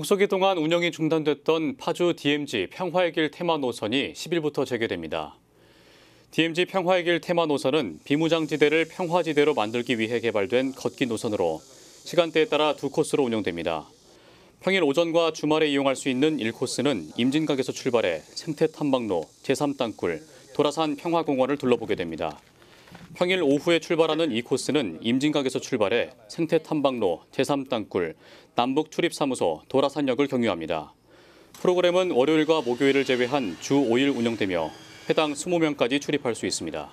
국소기 동안 운영이 중단됐던 파주 DMZ 평화의 길 테마 노선이 10일부터 재개됩니다. DMZ 평화의 길 테마 노선은 비무장지대를 평화지대로 만들기 위해 개발된 걷기 노선으로 시간대에 따라 두 코스로 운영됩니다. 평일 오전과 주말에 이용할 수 있는 1코스는 임진각에서 출발해 생태 탐방로, 제3땅굴, 도라산 평화공원을 둘러보게 됩니다. 평일 오후에 출발하는 이 코스는 임진각에서 출발해 생태탐방로, 제3땅굴, 남북출입사무소, 도라산역을 경유합니다. 프로그램은 월요일과 목요일을 제외한 주 5일 운영되며 해당 20명까지 출입할 수 있습니다.